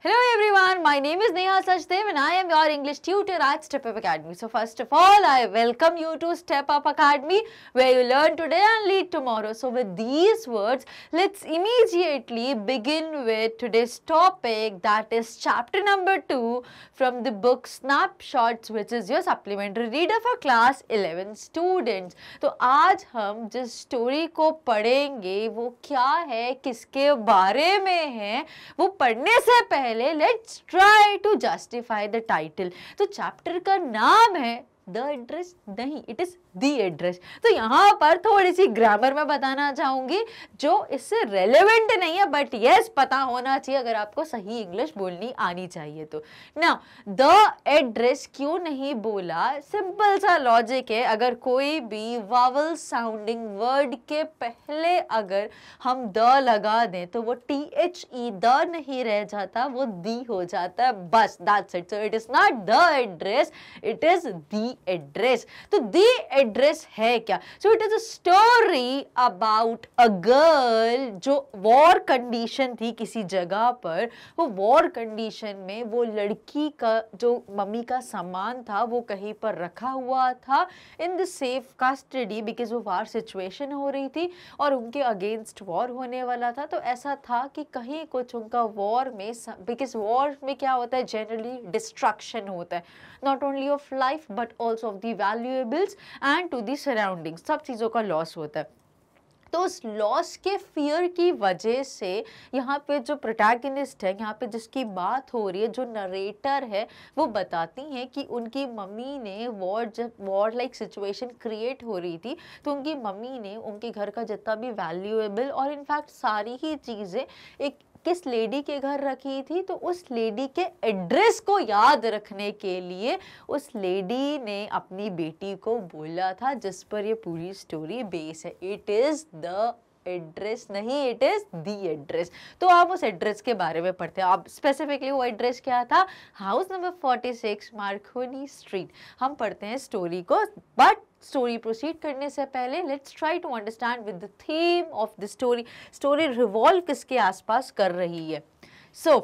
Hello everyone. everyone. My name is Neha Sachdev and I am your English tutor at Step Up Academy. So first of all, I welcome you to Step Up Academy where you learn today and lead tomorrow. So with these words, let's immediately begin with today's topic that is chapter number 2 from the book Snapshots which is your supplementary reader for class 11 students. तो आज हम जिस story को पढ़ेंगे वो क्या है किसके बारे में है वो पढ़ने से पहले let's try to justify the title तो चैप्टर का नाम है द एड्रेस नहीं इट इज दी एड्रेस तो यहाँ पर थोड़ी सी ग्रामर में बताना चाहूंगी जो इससे रेलिवेंट नहीं है बट यस पता होना चाहिए अगर आपको सही इंग्लिश बोलनी आनी चाहिए तो ना द एड्रेस क्यों नहीं बोला सिंपल सा लॉजिक है अगर कोई भी वावल साउंडिंग वर्ड के पहले अगर हम द लगा दें तो वो टी एच ई द नहीं रह जाता वो दी हो जाता है बस that's it so it is not the address it is the address तो दी ड्रेस है क्या so it is a story about a girl जो वॉर कंडीशन थी किसी जगह पर वो वॉर कंडीशन में वो लड़की का जो मम्मी का सामान था वो कहीं पर रखा हुआ था in the safe custody because वो वार सिचुएशन हो रही थी और उनके अगेंस्ट वॉर होने वाला था तो ऐसा था कि कहीं कुछ उनका वॉर में बिकॉज वॉर में क्या होता है जनरली डिस्ट्रक्शन होता है not only of life but also of the valuables and and to the surrounding सब चीज़ों का लॉस होता है तो उस लॉस के फियर की वजह से यहाँ पे जो प्रोटैगनिस्ट है यहाँ पे जिसकी बात हो रही है जो नरेटर है वो बताती हैं कि उनकी मम्मी ने वॉर जब वॉर लाइक सिचुएशन क्रिएट हो रही थी तो उनकी मम्मी ने उनके घर का जितना भी वैल्यूएबल और इनफैक्ट सारी ही चीज़ें एक किस लेडी के घर रखी थी तो उस लेडी के एड्रेस को याद रखने के लिए उस लेडी ने अपनी बेटी को बोला था जिस पर ये पूरी स्टोरी बेस है इट इज़ द एड्रेस नहीं इट इज़ दी एड्रेस तो आप उस एड्रेस के बारे में पढ़ते हैं आप स्पेसिफिकली वो एड्रेस क्या था हाउस नंबर 46 मार्कोनी स्ट्रीट हम पढ़ते हैं स्टोरी को बट स्टोरी प्रोसीड करने से पहले let's try to understand with the theme of the story story revolve किसके आसपास कर रही है so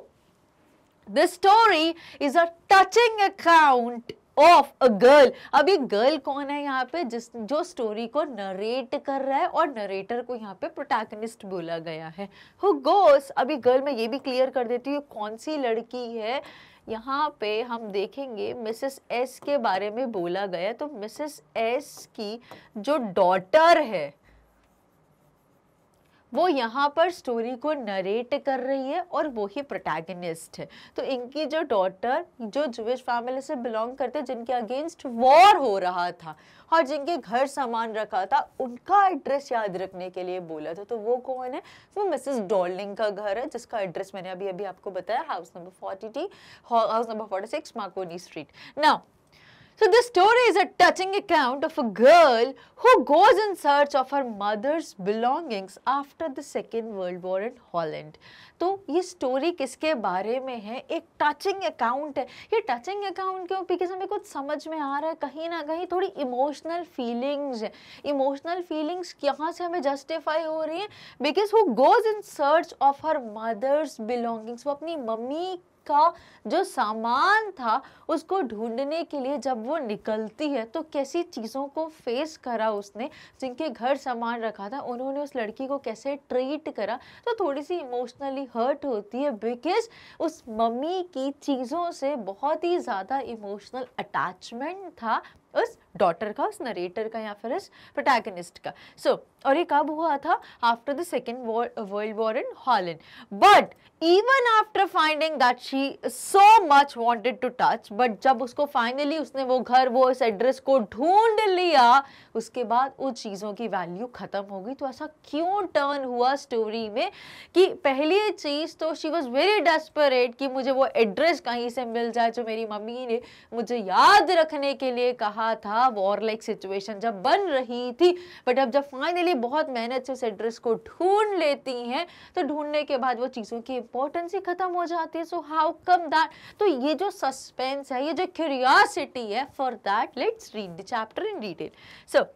the story is a touching account of a girl अब ये गर्ल कौन है यहाँ पे जिस जो स्टोरी को नरेट कर रहा है और नरेटर को यहाँ पे प्रोटैगनिस्ट बोला गया है हु गोस अभी गर्ल मैं ये भी क्लियर कर देती हूँ कौन सी लड़की है यहाँ पे हम देखेंगे मिसेस एस के बारे में बोला गया तो मिसेस एस की जो डॉटर है वो यहाँ पर स्टोरी को नरेट कर रही है और वो ही प्रोटैगनिस्ट है तो इनकी जो डॉटर जो जुविश फैमिली से बिलोंग करते जिनके अगेंस्ट वॉर हो रहा था और जिनके घर सामान रखा था उनका एड्रेस याद रखने के लिए बोला था तो वो कौन है वो मिसेस डॉलिंग का घर है जिसका एड्रेस मैंने अभी अभी आपको बताया house number forty house number forty six Marconi street ना So this story is a touching account of a girl who goes in search of her mother's belongings after the Second World War in Holland. तो ये story किसके बारे में है एक touching account है ये टचिंग अकाउंट क्यों बिकॉज हमें कुछ समझ में आ रहा है कहीं ना कहीं थोड़ी इमोशनल फीलिंग्स है इमोशनल फीलिंग्स यहाँ से हमें जस्टिफाई हो रही है because who goes in search of her mother's belongings वो अपनी मम्मी का जो सामान था उसको ढूंढने के लिए जब वो निकलती है तो कैसी चीज़ों को फेस करा उसने जिनके घर सामान रखा था उन्होंने उस लड़की को कैसे ट्रीट करा तो थोड़ी सी इमोशनली हर्ट होती है बिकॉज उस मम्मी की चीज़ों से बहुत ही ज़्यादा इमोशनल अटैचमेंट था उस डॉटर का उस नरेटर का या फिर उस प्रोटैगनिस्ट का सो so, और ये कब हुआ था after the second world war in Holland but even after finding that she so much wanted to touch but जब उसको फाइनली उसने वो घर वो उस एड्रेस को ढूंढ लिया उसके बाद उन चीज़ों की वैल्यू ख़त्म हो गई तो ऐसा क्यों टर्न हुआ स्टोरी में कि पहली चीज़ तो शी वॉज़ वेरी डेस्परेट कि मुझे वो एड्रेस कहीं से मिल जाए जो मेरी मम्मी ने मुझे याद रखने के लिए कहा था था वॉर लाइक सिचुएशन जब बन रही थी बट अब जब फाइनली बहुत मेहनत से उस एड्रेस को ढूंढ लेती हैं तो ढूंढने के बाद वो चीज़ों की इंपॉर्टेंस ही खत्म हो जाती है सो हाउ कम दैट तो ये जो सस्पेंस है ये जो क्यूरियासिटी है for that let's read the chapter in detail so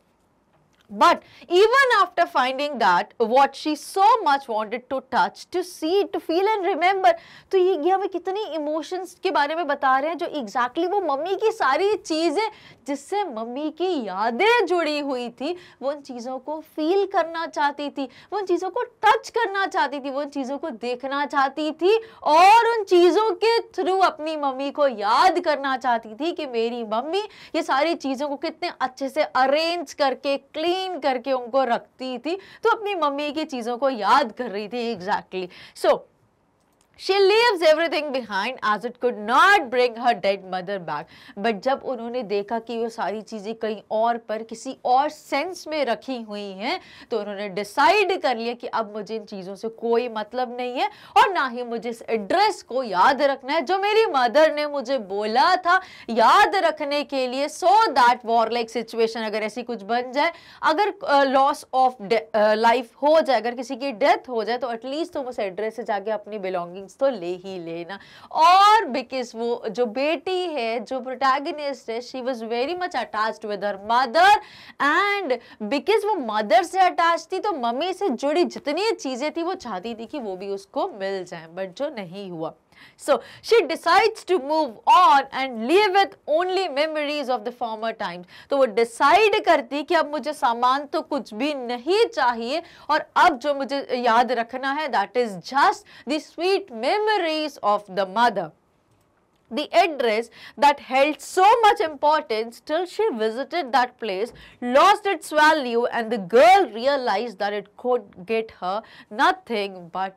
But even after finding that, what she so much wanted to touch, to see, to feel and remember, तो ये, ये हमें कितनी emotions के बारे में बता रहे हैं जो exactly वो mummy की सारी चीज़ें जिससे मम्मी की यादें जुड़ी हुई थी वो उन चीज़ों को फील करना चाहती थी वो उन चीज़ों को टच करना चाहती थी वो उन चीज़ों को देखना चाहती थी और उन चीज़ों के थ्रू अपनी मम्मी को याद करना चाहती थी कि मेरी मम्मी ये सारी चीज़ों को कितने अच्छे से अरेंज करके क्लीन करके उनको रखती थी तो अपनी मम्मी की चीज़ों को याद कर रही थी exactly exactly. So so, she leaves everything behind आज it could not bring her dead mother back but जब उन्होंने देखा कि वो सारी चीज़ें कहीं और पर किसी और सेंस में रखी हुई हैं तो उन्होंने डिसाइड कर लिया कि अब मुझे इन चीज़ों से कोई मतलब नहीं है और ना ही मुझे इस एड्रेस को याद रखना है जो मेरी मदर ने मुझे बोला था याद रखने के लिए so that war like situation अगर ऐसी कुछ बन जाए अगर लॉस ऑफ लाइफ हो जाए अगर किसी की डेथ हो जाए तो एटलीस्ट तुम उस एड्रेस से जाके अपनी बिलोंगिंग आइटम्स तो ले ही लेना और बिकॉज वो जो बेटी है जो प्रोटैगनिस्ट है she was very much attach with her mother and because वो मदर से अटैच थी तो मम्मी से जुड़ी जितनी चीज़ें थी वो चाहती थी कि वो भी उसको मिल जाए बट जो नहीं हुआ So she decides to move on and live with only memories of the former times. So she decide करती कि अब मुझे सामान तो कुछ भी नहीं चाहिए और अब जो मुझे याद रखना है that is just the sweet memories of the mother. The address that held so much importance till she visited that place lost its value and the girl realized that it could get her nothing but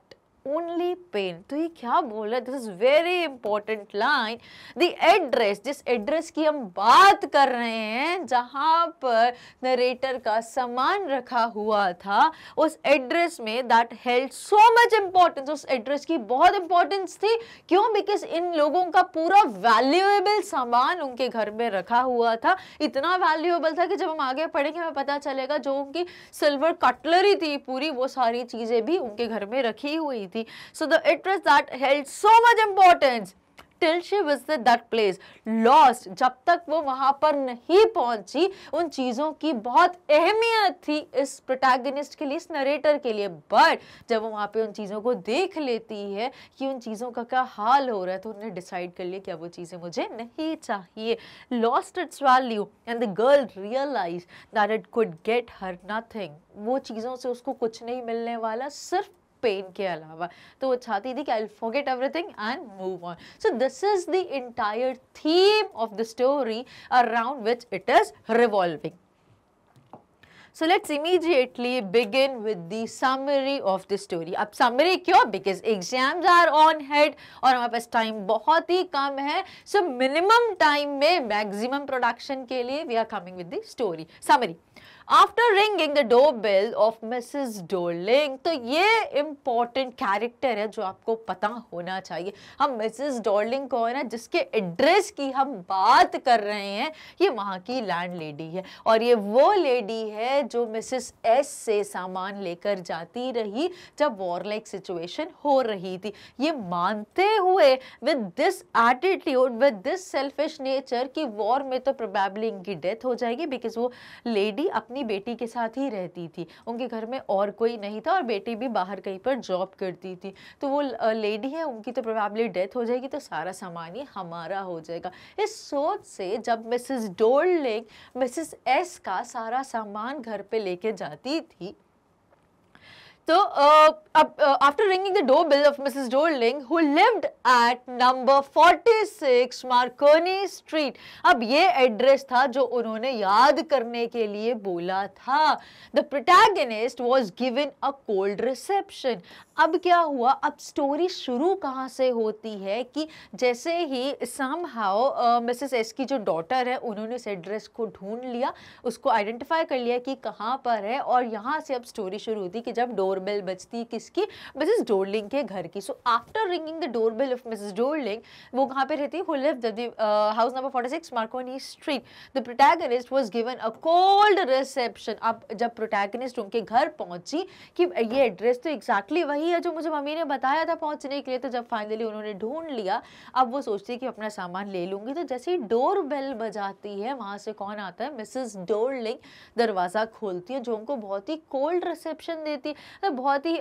only pain. तो ये क्या बोल रहा है this is very important line the address जिस address की हम बात कर रहे हैं जहां पर नरेटर का सामान रखा हुआ था उस एड्रेस में that held so much importance उस एड्रेस की बहुत इंपॉर्टेंस थी क्यों बिकॉज इन लोगों का पूरा वैल्यूएबल सामान उनके घर में रखा हुआ था इतना वैल्यूएबल था कि जब हम आगे पढ़ेंगे हमें पता चलेगा जो उनकी सिल्वर कटलरी थी पूरी वो सारी चीज़ें भी उनके घर में रखी हुई थी थी so the it was that held so much importance Till she visited that place, lost. जब तक वो वहां पर नहीं पहुंची उन चीज़ों की बहुत अहमियत थी इस प्रोटैगनिस्ट के लिए इस नरेटर के लिए बट जब वो वहां पे उन चीज़ों को देख लेती है कि उन चीज़ों का क्या हाल हो रहा है तो उन्हें डिसाइड कर लिया क्या वो चीज़ें मुझे नहीं चाहिए lost its value and the girl realize that it could get her nothing वो चीज़ों से उसको कुछ नहीं मिलने वाला सिर्फ पेन के अलावा तो वो चाहती थी कि I forget everything and move on so this is the entire theme of the story around which it is revolving So let's immediately begin with the summary of the story. अब summary क्यों? Because exams are on head और हमारे पास time बहुत ही कम है. So minimum time में maximum production के लिए we are coming with the story. Summary. After ringing the doorbell of Mrs Dorling तो ये इम्पॉर्टेंट कैरेक्टर है जो आपको पता होना चाहिए हम मिसिज डोलिंग को है ना जिसके एड्रेस की हम बात कर रहे हैं ये वहाँ की लैंड लेडी है और ये वो लेडी है जो मिसिस एस से सामान लेकर जाती रही जब वॉरलाइक सिचुएशन हो रही थी ये मानते हुए with this attitude with this selfish nature कि वॉर में तो प्रोबेबली इनकी डेथ हो जाएगी बिकॉज वो लेडी अपनी अपनी बेटी के साथ ही रहती थी उनके घर में और कोई नहीं था और बेटी भी बाहर कहीं पर जॉब करती थी तो वो लेडी है उनकी तो प्रोबेबली डेथ हो जाएगी तो सारा सामान ही हमारा हो जाएगा इस सोच से जब मिसिस डोल्ड लेक मिसिस एस का सारा सामान घर पर लेके जाती थी तो after ringing the ringing the doorbell of Mrs. Doling, who lived at 46 Marconi street अब ये एड्रेस था जो उन्होंने याद करने के लिए बोला था the protagonist was given a cold reception अब क्या हुआ अब स्टोरी शुरू कहाँ से होती है कि जैसे ही सम हाउ मिसेस एस की जो डॉटर है उन्होंने उस एड्रेस को ढूंढ लिया उसको आइडेंटिफाई कर लिया कि कहाँ पर है और यहाँ से अब स्टोरी शुरू होती कि जब डोर डोरबेल बजती किसकी मिसेस डोरलिंग के घर की so after ringing the doorbell of Mrs Dorling वो कहाँ पे रहती who lived the house number 46 Marconi street the protagonist was given a cold reception अब जब प्रोटैगनिस्ट उनके घर पहुंची कि ये एड्रेस तो एग्जैक्टली exactly वही है जो मुझे मम्मी ने बताया था पहुंचने के लिए तो जब फाइनली उन्होंने ढूंढ लिया अब वो सोचती है कि अपना सामान ले लूँगी तो जैसे ही डोर बजाती है वहाँ से कौन आता है मिसेस डोरलिंग दरवाज़ा खोलती है जो उनको बहुत ही कोल्ड रिसेप्शन देती तो बहुत ही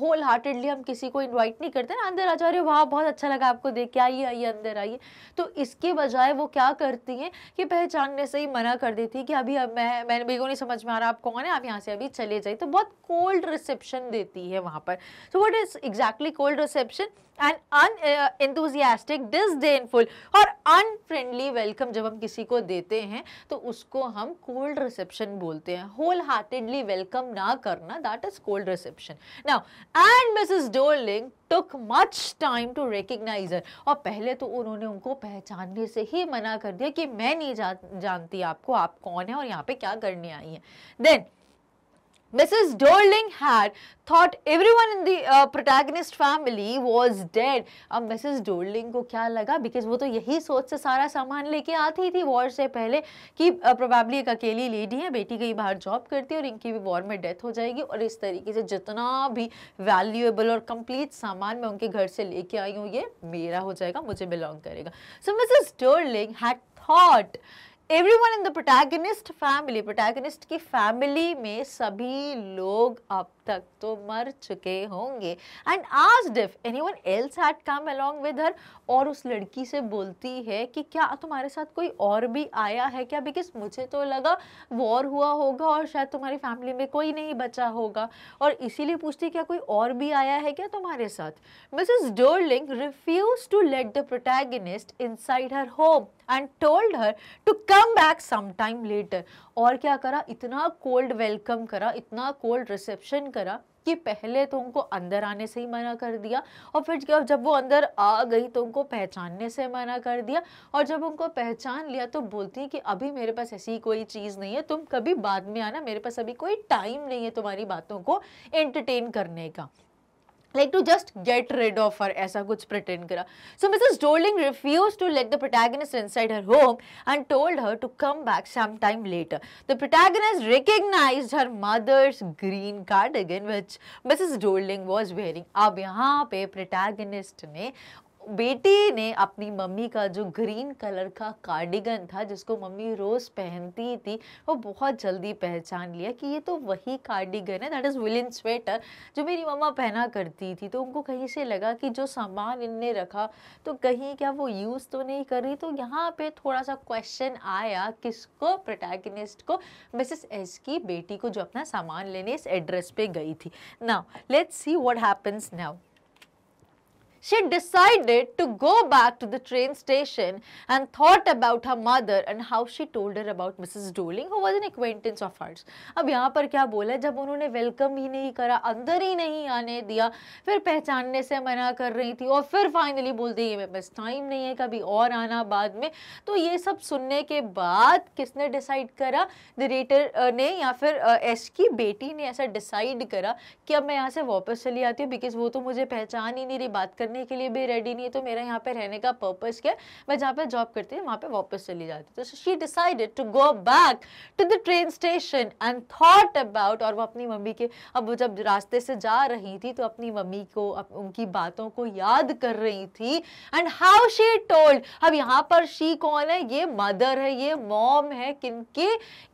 होल हार्टेडली हम किसी को इन्वाइट नहीं करते ना अंदर आ जा रहे हो वाह बहुत अच्छा लगा आपको देख के आइए आइए अंदर आइए तो इसके बजाय वो क्या करती हैं कि पहचानने से ही मना कर देती है कि अभी अब मैं मैंने मेरे को नहीं समझ में आ रहा आप कौन है आप यहाँ से अभी चले जाइए तो बहुत कोल्ड रिसेप्शन देती है वहाँ पर so what is exactly cold reception and unenthusiastic disdainful और अनफ्रेंडली वेलकम जब हम किसी को देते हैं तो उसको हम कोल्ड रिसेप्शन बोलते हैं होल हार्टेडली वेलकम ना करना that is cold perception Now, and Mrs. Dorling took much time to recognize her. और पहले तो उन्होंने उनको पहचानने से ही मना कर दिया कि मैं नहीं जा, जानती आपको आप कौन है और यहाँ पे क्या करने आई है then Mrs. Dolling had thought everyone in the uh, protagonist family was dead. अब Mrs. Dolling को क्या लगा because वो तो यही सोच से सारा सामान लेके आती थी वॉर से पहले कि प्रोबेबली uh, एक अकेली लेडी है बेटी कहीं बाहर जॉब करती है और इनकी भी वॉर में डेथ हो जाएगी और इस तरीके से जितना भी वैल्यूएबल और कंप्लीट सामान मैं उनके घर से लेके आई हूँ ये मेरा हो जाएगा मुझे बिलोंग करेगा so Mrs Dorling had thought everyone in the protagonist family protagonist की फैमिली में सभी लोग अब तक तो मर चुके होंगे and as if anyone else had come along with her और उस लड़की से बोलती है कि क्या तुम्हारे साथ कोई और भी आया है क्या बिकॉज मुझे तो लगा वॉर हुआ होगा और शायद तुम्हारी फैमिली में कोई नहीं बचा होगा और इसीलिए पूछती क्या कोई और भी आया है क्या तुम्हारे साथ Mrs Dorling refuse to let the protagonist inside her home and told her to come back some time later और क्या करा इतना कोल्ड वेलकम करा इतना कोल्ड रिसेप्शन करा कि पहले तो उनको अंदर आने से ही मना कर दिया और फिर क्या जब वो अंदर आ गई तो उनको पहचानने से मना कर दिया और जब उनको पहचान लिया तो बोलती है कि अभी मेरे पास ऐसी कोई चीज़ नहीं है तुम कभी बाद में आना मेरे पास अभी कोई टाइम नहीं है तुम्हारी बातों को एंटरटेन करने का like to just get rid of her ऐसा कुछ pretend करा so Mrs Darling refused to let the protagonist inside her home and told her to come back sometime later the protagonist recognized her mother's green cardigan which Mrs Darling was wearing अब यहाँ पे protagonist ने बेटे ने अपनी mummy का जो green colour का कार्डिगन था जिसको मम्मी रोज़ पहनती थी वो बहुत जल्दी पहचान लिया कि ये तो वही कार्डिगन है दैट इज़ विलिन स्वेटर जो मेरी मम्मा पहना करती थी तो उनको कहीं से लगा कि जो सामान इनने रखा तो कहीं क्या वो यूज़ तो नहीं कर रही तो यहाँ पे थोड़ा सा क्वेश्चन आया किसको प्रोटैगनिस्ट को मिसेस एस की बेटी को जो अपना सामान लेने इस एड्रेस पे गई थी now let's see what happens now she decided to go back to the train station and thought about her mother and how she told her about Mrs. Doling who was an acquaintance of hers. अब यहाँ पर क्या बोला जब उन्होंने welcome ही नहीं करा अंदर ही नहीं आने दिया फिर पहचानने से मना कर रही थी और फिर फाइनली बोल दी मेरे पास टाइम नहीं है कभी और आना बाद में तो ये सब सुनने के बाद किसने डिसाइड करा रेटर ने या फिर एस की बेटी ने ऐसा डिसाइड करा कि अब मैं यहाँ से वापस चली आती हूँ बिकॉज वो तो मुझे पहचान ही नहीं रही बात करने करने के लिए भी रेडी नहीं है तो मेरा यहाँ पे रहने का पर्पज़ क्या है मैं जहाँ पे जॉब करती हूँ वहाँ पे वापस चली जाती हूँ तो she decided to go back to the train station and thought about और वो अपनी मम्मी के अब वो जब रास्ते से जा रही थी तो अपनी मम्मी को अप, उनकी बातों को याद कर रही थी एंड हाउ शी टोल्ड अब यहाँ पर शी कौन है ये मदर है ये मॉम है किनकी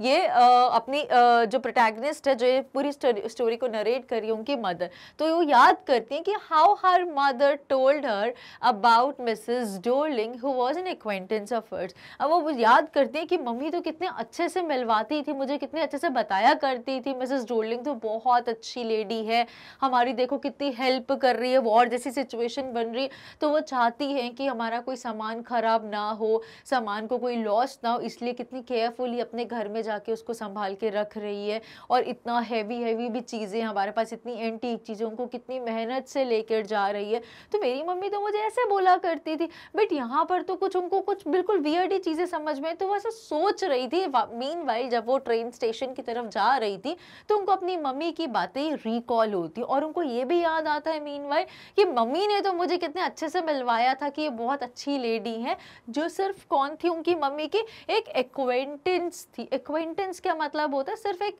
ये आ, अपनी आ, जो प्रोटैगनिस्ट है जो ये पूरी स्टोरी, को नरेट कर रही है उनकी मदर तो वो याद करती है कि how her mother told her about Mrs Dolling who was an acquaintance of hers अब वो याद करते हैं कि मम्मी तो कितने अच्छे से मिलवाती थी मुझे कितने अच्छे से बताया करती थी मिसेस डोलिंग तो बहुत अच्छी लेडी है हमारी देखो कितनी हेल्प कर रही है वॉर जैसी सिचुएशन बन रही तो वो चाहती हैं कि हमारा कोई सामान ख़राब ना हो सामान को कोई लॉस ना हो इसलिए कितनी केयरफुली अपने घर में जाके उसको संभाल के रख रही है और इतना हैवी हैवी भी चीज़ें हमारे पास इतनी एंटीक चीज़ों को कितनी मेहनत से लेकर जा रही है तो मेरी मम्मी तो मुझे ऐसे बोला करती थी बट यहाँ पर तो कुछ उनको कुछ बिल्कुल वियर्ड ही चीज़ें समझ में तो वो ऐसा सोच रही थी मीन वाइल जब वो ट्रेन स्टेशन की तरफ जा रही थी तो उनको अपनी मम्मी की बातें रिकॉल होती और उनको ये भी याद आता है मीन वाइल कि मम्मी ने तो मुझे कितने अच्छे से मिलवाया था कि ये बहुत अच्छी लेडी है जो सिर्फ कौन थी उनकी मम्मी की एक एक्वेंटेंस थी एक्वेंटेंस क्या मतलब होता है सिर्फ एक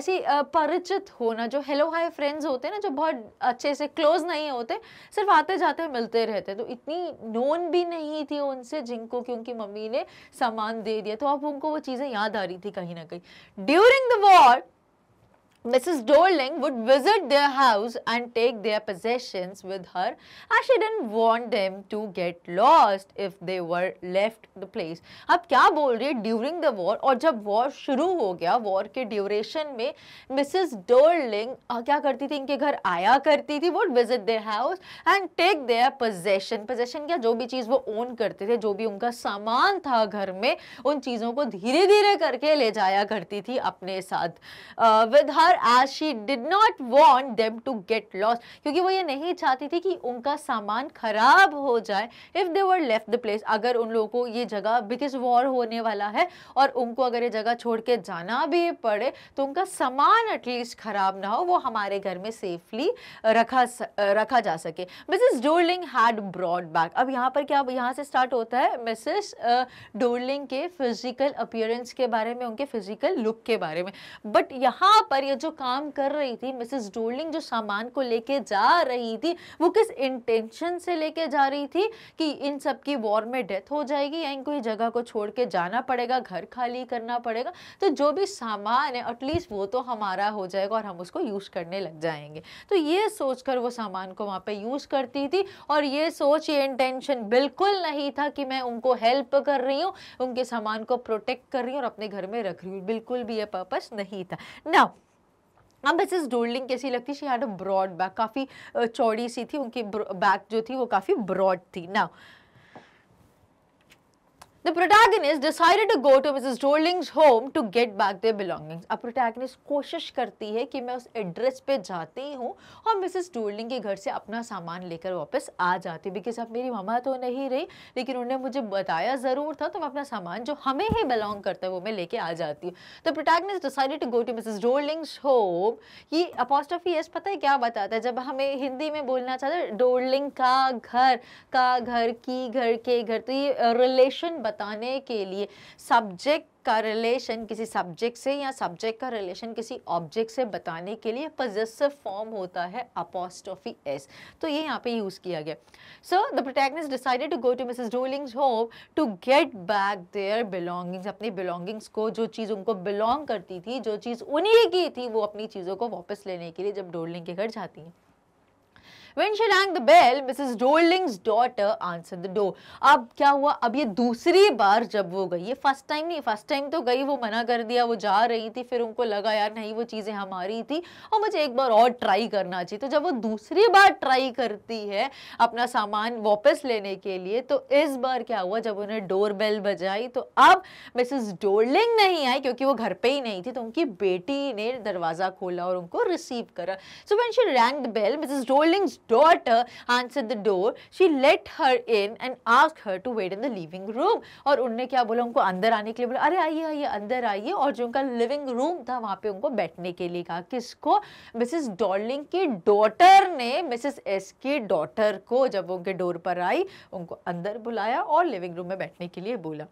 ऐसी परिचित होना जो हेलो हाई फ्रेंड्स होते हैं ना जो बहुत अच्छे से क्लोज नहीं होते सिर्फ आते जाते मिलते रहते तो इतनी नोन भी नहीं थी उनसे जिनको कि उनकी मम्मी ने सामान दे दिया तो अब उनको वो चीज़ें याद आ रही थी कहीं ना कहीं during the war Mrs. Dorling would visit their house and take their possessions with her as she didn't want them to get lost if they were left the place. अब क्या बोल रही है ड्यूरिंग द वॉर और जब war शुरू हो गया वॉर के ड्यूरेशन में मिसेस डोरलिंग क्या करती थी इनके घर आया करती थी would visit their house and take their possession possession क्या जो भी चीज़ वो ओन करते थे जो भी उनका सामान था घर में उन चीज़ों को धीरे धीरे करके ले जाया करती थी अपने साथ विद हर और as she did not want them to get lost क्योंकि वो ये नहीं चाहती थी कि उनका सामान खराब हो जाए if they were left the place अगर उन लोगों को ये जगह बिकॉज वॉर होने वाला है और उनको अगर ये जगह छोड़ के जाना भी पड़े तो उनका सामान एटलीस्ट खराब ना हो वो हमारे घर में सेफली रखा रखा जा सके Mrs Dorling had broad back अब यहाँ पर क्या यहाँ से स्टार्ट होता है मिसिस डोरलिंग uh, के फिजिकल अपियरेंस के बारे में उनके फिजिकल लुक के बारे में बट यहाँ पर ये जो काम कर रही थी मिसेस डोलिंग जो सामान को लेके जा रही थी वो किस इंटेंशन से लेके जा रही थी कि इन सब की वॉर में डेथ हो जाएगी या इनको ये जगह को छोड़ के जाना पड़ेगा घर खाली करना पड़ेगा तो जो भी सामान है एटलीस्ट वो तो हमारा हो जाएगा और हम उसको यूज़ करने लग जाएंगे तो ये सोच कर वो सामान को वहाँ पे यूज़ करती थी और ये सोच ये इंटेंशन बिल्कुल नहीं था कि मैं उनको हेल्प कर रही हूँ उनके सामान को प्रोटेक्ट कर रही हूँ और अपने घर में रख रही हूँ बिल्कुल भी ये पर्पज़ नहीं था ना अब इस डोल्डिंग कैसी लगती she had a broad back काफ़ी चौड़ी सी थी उनकी बैक जो थी वो काफ़ी ब्रॉड थी ना The protagonist decided to go to Mrs. Dorling's home to get back their belongings. अब protagonist कोशिश करती है कि मैं उस एड्रेस पे जाती हूँ और मिसेस डोर्लिंग के घर से अपना सामान लेकर वापस आ जाती बिकॉज अब मेरी मामा तो नहीं रही लेकिन उन्होंने मुझे बताया ज़रूर था तो मैं अपना सामान जो हमें ही बिलोंग करता है वो मैं लेके आ जाती हूँ the protagonist decided to go to Mrs Dorling's home ये अपॉस्टॉफी एस पता है क्या बताता है जब हमें हिंदी में बोलना चाहते डोर्लिंग का घर का घर की घर के घर तो ये रिलेशन बताने के लिए सब्जेक्ट का रिलेशन किसी सब्जेक्ट से या सब्जेक्ट का रिलेशन किसी ऑब्जेक्ट से बताने के लिए पजेसिव फॉर्म होता है अपोस्टोफी एस तो ये यहाँ पे यूज़ किया गया so the protagonist decided to go to Mrs Dolling's home to get back their belongings अपनी बिलोंगिंग्स को जो चीज़ उनको बिलोंग करती थी जो चीज़ उन्हीं की थी वो अपनी चीज़ों को वापस लेने के लिए जब डोलिंग के घर जाती हैं When she rang the bell, Mrs. Dolling's daughter answered the door. अब क्या हुआ अब ये दूसरी बार जब वो गई ये फर्स्ट टाइम नहीं फर्स्ट टाइम तो गई वो मना कर दिया वो जा रही थी फिर उनको लगा यार नहीं वो चीज़ें हमारी थी और मुझे एक बार और ट्राई करना चाहिए तो जब वो दूसरी बार ट्राई करती है अपना सामान वापस लेने के लिए तो इस बार क्या हुआ जब उन्हें डोर बेल बजाई तो अब मिसिस डोलिंग नहीं आई क्योंकि वो घर पर ही नहीं थी तो उनकी बेटी ने दरवाज़ा खोला और उनको रिसीव करा so when she rang the bell Mrs Dolling's daughter answered the door. She let her in and asked her to wait in the living room. और उनने क्या बोला उनको अंदर आने के लिए बोला अरे आइए आइए अंदर आइए और जो उनका लिविंग रूम था वहाँ पे उनको बैठने के लिए कहा किसको मिसेस डॉर्लिंग की डॉटर ने मिसेस एस की डॉटर को जब उनके डोर पर आई उनको अंदर बुलाया और लिविंग रूम में बैठने के लिए बोला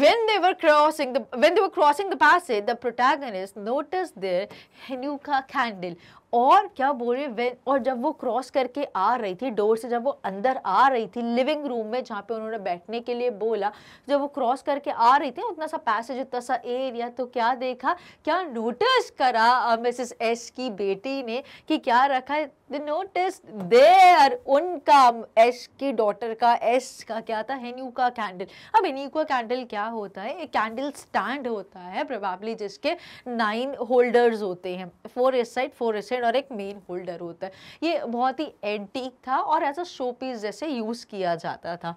when they were crossing the when they were crossing the passage the protagonist noticed their hanukkah candle और क्या बोले वे और जब वो क्रॉस करके आ रही थी डोर से जब वो अंदर आ रही थी लिविंग रूम में जहाँ पे उन्होंने बैठने के लिए बोला जब वो क्रॉस करके आ रही थी उतना सा पैसेज उतना सा एरिया तो क्या देखा क्या नोटिस करा मिसेस एस की बेटी ने कि क्या रखा है नोटिस देर उनका एस की डॉटर का एस का क्या था हेन्यू का कैंडल अब हेन्यू का कैंडल क्या होता है एक कैंडल स्टैंड होता है प्रभावली जिसके नाइन होल्डर्स होते हैं four S side four S side president और एक मेन होल्डर होता है ये बहुत ही एंटीक था और एज अ शो पीस जैसे यूज़ किया जाता था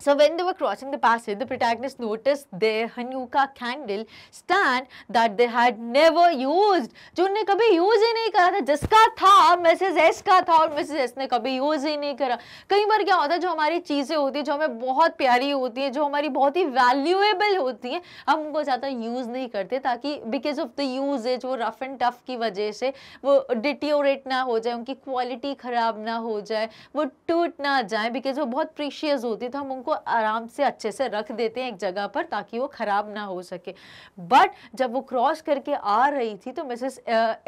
So when they were crossing the passage, the protagonist noticed their Hanukkah candle stand that they had never used. जो उनने कभी use ही नहीं करा था जिसका था Mrs. S का था और Mrs. S ने कभी use ही नहीं करा कई बार क्या होता है जो हमारी चीज़ें होती हैं, जो हमें बहुत प्यारी होती हैं, जो हमारी बहुत ही valuable होती हैं हम उनको ज़्यादा use नहीं करते ताकि because of the usage, वो rough and tough की वजह से वो deteriorate ना हो जाए उनकी quality ख़राब ना हो जाए वो टूट ना जाए बिकॉज वो बहुत प्रीशियस होती है तो हम उनको को आराम से अच्छे से रख देते हैं एक जगह पर ताकि वो ख़राब ना हो सके बट जब वो क्रॉस करके आ रही थी तो मिसेस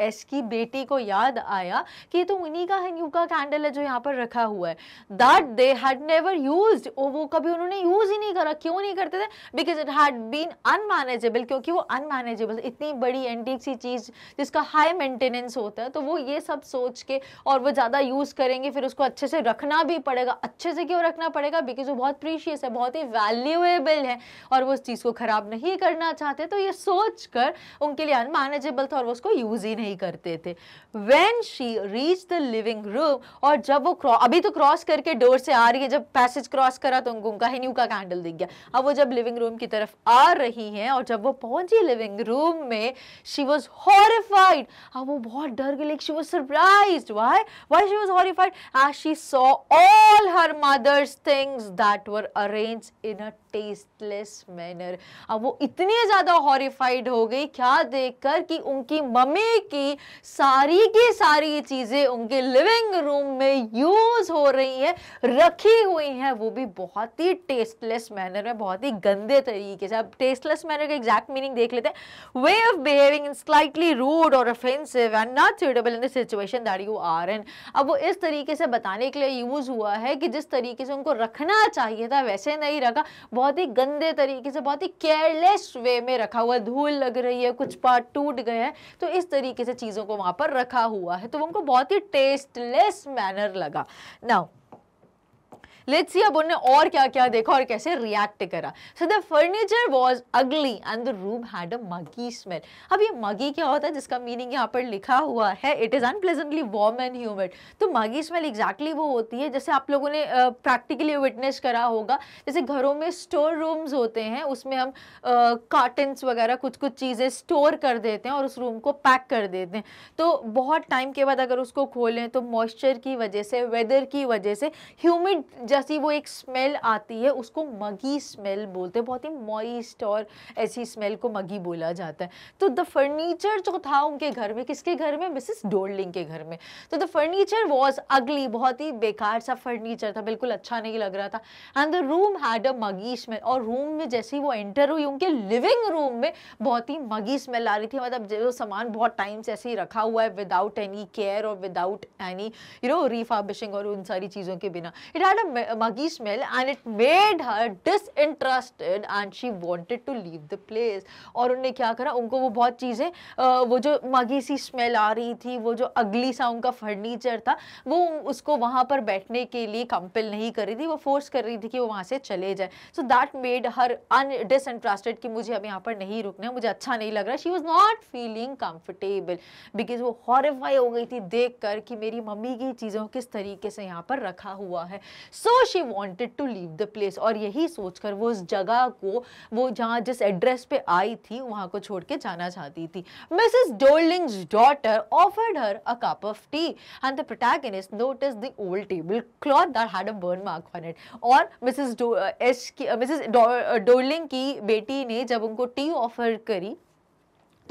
एस की बेटी को याद आया कि ये तो उन्हीं का हन्यू का कैंडल है जो यहाँ पर रखा हुआ है that they had never use वो कभी उन्होंने यूज़ ही नहीं करा क्यों नहीं करते थे because it had been unmanageable क्योंकि वो अनमैनेजेबल इतनी बड़ी एंटीक सी चीज़ जिसका हाई मेंटेनेंस होता है तो वो ये सब सोच के और वो ज़्यादा यूज़ करेंगे फिर उसको अच्छे से रखना भी पड़ेगा अच्छे से क्यों रखना पड़ेगा बिकॉज वो बहुत प्रीशियस है बहुत ही वैल्यूएबल है और वो उस चीज़ को ख़राब नहीं करना चाहते तो ये सोच कर उनके लिए अनमैनेजेबल था और वो उसको यूज़ ही नहीं करते थे when she reach the living room और जब वो क्रॉस अभी तो क्रॉस करके डोर से आ रही है जब पैसेज क्रॉस करा तो उनको उनका न्यू का कैंडल दिख गया अब वो जब लिविंग रूम की तरफ आ रही हैं और जब वो पहुंची लिविंग रूम में शी वॉज हॉरिफाइड अब वो बहुत डर गई like she was surprise why why she was horrified as she saw all her mother's things that were और arrange in a tasteless manner अब वो इतनी ज़्यादा हॉरिफाइड हो गई क्या देखकर कि उनकी मम्मी की सारी की सारी चीज़ें उनके लिविंग रूम में यूज़ हो रही हैं रखी हुई हैं वो भी बहुत ही टेस्टलेस मैनर में बहुत ही गंदे तरीके से अब टेस्टलेस मैनर का एग्जैक्ट मीनिंग देख लेते हैं way of behaving in slightly rude और offensive and not suitable in the situation that you are in अब वो इस तरीके से बताने के लिए यूज़ हुआ है कि जिस तरीके से उनको रखना चाहिए था वैसे नहीं रखा बहुत ही गंदे तरीके से बहुत ही केयरलेस वे में रखा हुआ है धूल लग रही है कुछ पार्ट टूट गए हैं तो इस तरीके से चीज़ों को वहाँ पर रखा हुआ है तो उनको बहुत ही टेस्टलेस मैनर लगा नाउ लेट्स सी अब उन्होंने और क्या क्या देखा और कैसे रिएक्ट करा so the furniture was ugly and the room had a muggy smell अब ये मगी क्या होता है जिसका मीनिंग यहाँ पर लिखा हुआ है it is unpleasantly warm and humid तो मगी स्मेल एग्जैक्टली वो होती है जैसे आप लोगों ने प्रैक्टिकली uh, विटनेस करा होगा जैसे घरों में स्टोर रूम्स होते हैं उसमें हम कार्टन्स uh, वगैरह कुछ कुछ चीज़ें स्टोर कर देते हैं और उस रूम को पैक कर देते हैं तो बहुत टाइम के बाद अगर उसको खोलें तो मॉइस्चर की वजह से वेदर की वजह से ह्यूमिड जैसी वो एक स्मेल आती है उसको मगी स्मेल बोलते हैं बहुत ही मॉइस्ट और ऐसी स्मेल को मगी बोला जाता है तो द फर्नीचर जो था उनके घर में किसके घर में मिसिस डोल्डिंग के घर में तो द फर्नीचर वॉज अगली बहुत ही बेकार सा फर्नीचर था बिल्कुल अच्छा नहीं लग रहा था and the room had a muggy smell और रूम में जैसे ही वो एंटर हुई उनके लिविंग रूम में बहुत ही मगी स्मेल आ रही थी मतलब जो सामान बहुत टाइम से ऐसे ही रखा हुआ है विदाउट एनी केयर और without any you know refurbishing और उन सारी चीज़ों के बिना it had a Maggie smell and it made her disinterested and she wanted to leave the place. और उनने क्या करा उनको वो बहुत चीज़ें वो जो मगी सी स्मेल आ रही थी वो जो अगली सा उनका फर्नीचर था वो उसको वहाँ पर बैठने के लिए कंपेल नहीं कर रही थी वो फोर्स कर रही थी कि वो वहाँ से चले जाए so that made her un disinterested कि मुझे अब यहाँ पर नहीं रुकना है मुझे अच्छा नहीं लग रहा she was not feeling comfortable because वो हॉरिफाई हो गई थी देख कर कि मेरी मम्मी की चीज़ों किस तरीके से यहाँ पर रखा हुआ है so so she wanted to leave the place और यही सोचकर वो उस जगह को वो जहाँ जिस एड्रेस पे आई थी वहाँ को छोड़ के जाना चाहती थी Mrs Dorling's daughter offered her a cup of tea and the protagonist note is the old tablecloth that had a burn mark on it और मिसिज डो एस की मिसिज डोल्डिंग की बेटी ने जब उनको टी ऑफर करी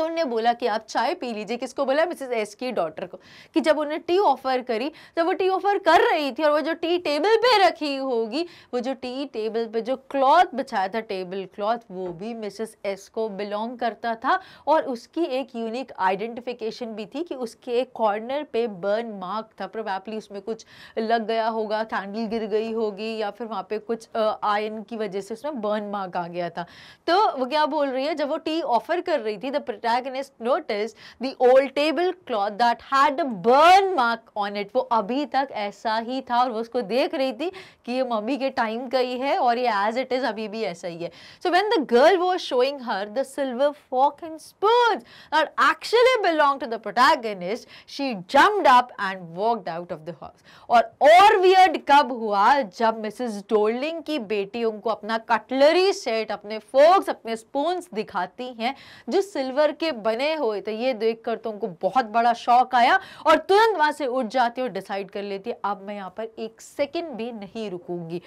तो उन्होंने बोला कि आप चाय पी लीजिए किसको बोला मिसेस एस की डॉटर को कि जब उन्हें टी ऑफ़र करी जब वो टी ऑफ़र कर रही थी और वो जो टी टेबल पे रखी होगी वो जो टी टेबल पे जो क्लॉथ बिछाया था टेबल क्लॉथ वो भी मिसेस एस को बिलोंग करता था और उसकी एक यूनिक आइडेंटिफिकेशन भी थी कि उसके एक कॉर्नर पे बर्न मार्क था प्रोबेबली उसमें कुछ लग गया होगा कैंडल गिर गई होगी या फिर वहाँ पे कुछ आयन की वजह से उसमें बर्न मार्क आ गया था तो वो क्या बोल रही है जब वो टी ऑफ़र कर रही थी the protagonist noticed the old tablecloth that had a burn mark on it. वो अभी तक ऐसा ही था और वो उसको देख रही थी कि ये मम्मी के टाइम का ही है और ये एज इट इज़ अभी भी ऐसा ही है. So when the girl was showing her the silver fork and spoons that actually belonged to the protagonist, she jumped up and walked out of the house. और और वियर्ड कब हुआ जब Mrs डोल्डिंग की बेटी उनको अपना कटलरी सेट अपने फोक्स अपने स्पून दिखाती हैं जो सिल्वर के बने हुए थे ये देखकर तो उनको बहुत बड़ा शौक आया और तुरंत वहां से उठ जाती और डिसाइड कर लेती अब मैं यहाँ पर एक सेकेंड भी नहीं रुकूंगी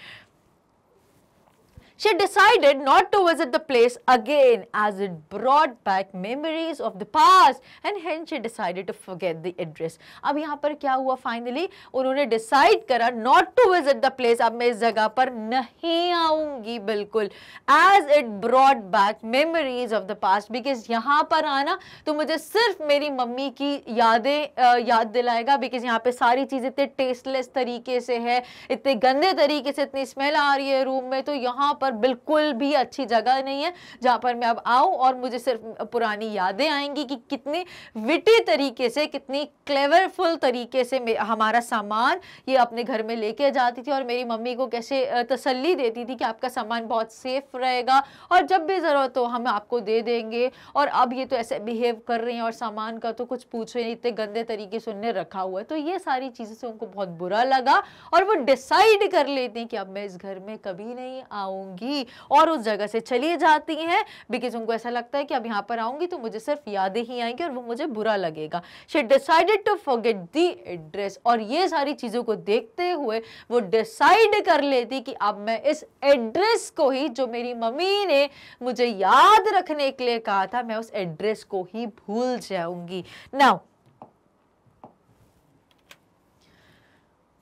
she decided not to visit the place again as it brought back memories of the past and hence she decided to forget the address. ab yahan par kya hua finally unhone decide kara not to visit the place ab main is jagah par nahi aaungi bilkul as it brought back memories of the past because yahan par aana to mujhe sirf meri mummy ki yaadein uh, yaad dilayega because yahan pe sari cheeze itne tasteless तरीके se hai itne gande तरीके se itni smell aa rahi hai room mein to yahan पर बिल्कुल भी अच्छी जगह नहीं है जहाँ पर मैं अब आऊँ और मुझे सिर्फ पुरानी यादें आएंगी कि कितने विटी तरीके से कितनी क्लेवरफुल तरीके से हमारा सामान ये अपने घर में लेके जाती थी और मेरी मम्मी को कैसे तसल्ली देती थी कि आपका सामान बहुत सेफ रहेगा और जब भी ज़रूरत हो हम आपको दे देंगे और अब ये तो ऐसे बिहेव कर रहे हैं और सामान का तो कुछ पूछ नहीं इतने गंदे तरीके से उनने रखा हुआ है तो ये सारी चीज़ें से उनको बहुत बुरा लगा और वो डिसाइड कर लेते हैं कि अब मैं इस घर में कभी नहीं आऊँगी आऊंगी और उस जगह से चली जाती हैं बिकॉज उनको ऐसा लगता है कि अब यहाँ पर आऊंगी तो मुझे सिर्फ यादें ही आएंगी और वो मुझे बुरा लगेगा she decided to forget the address और ये सारी चीज़ों को देखते हुए वो डिसाइड कर लेती कि अब मैं इस एड्रेस को ही जो मेरी मम्मी ने मुझे याद रखने के लिए कहा था मैं उस एड्रेस को ही भूल जाऊंगी now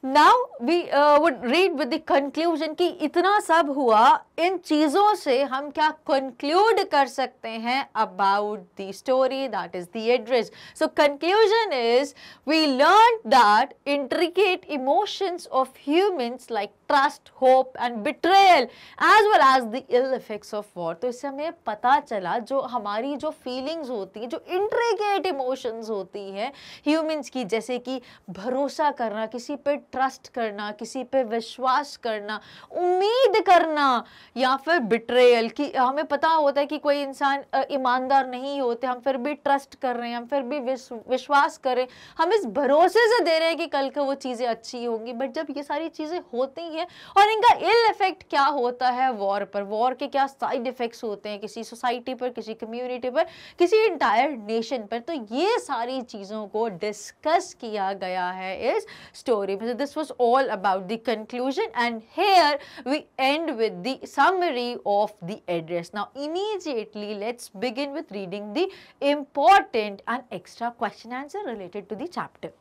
now we would read with the conclusion कि इतना सब हुआ इन चीज़ों से हम क्या कंक्लूड कर सकते हैं about the story that is the address so conclusion is we learn that intricate emotions of humans like trust hope and betrayal as well as the ill effects of war तो इससे हमें पता चला जो हमारी जो फीलिंग्स होती है जो इंट्रिकेट इमोशंस होती है ह्यूमंस की जैसे कि भरोसा करना किसी पे ट्रस्ट करना किसी पे विश्वास करना उम्मीद करना या फिर बिट्रेयल कि हमें पता होता है कि कोई इंसान ईमानदार नहीं होते हम फिर भी ट्रस्ट कर रहे हैं हम फिर भी विश्वास कर रहे हैं हम इस भरोसे से दे रहे हैं कि कल को वो चीज़ें अच्छी होंगी बट जब ये सारी चीज़ें होती हैं और इनका इल इफ़ेक्ट क्या होता है वॉर पर वॉर के क्या साइड इफ़ेक्ट्स होते हैं किसी सोसाइटी पर किसी कम्यूनिटी पर किसी इंटायर नेशन पर तो ये सारी चीज़ों को डिस्कस किया गया है इस स्टोरी में this was all about the conclusion and here we end with the summary of the address. Now, immediately let's begin with reading the important and extra question answer related to the chapter.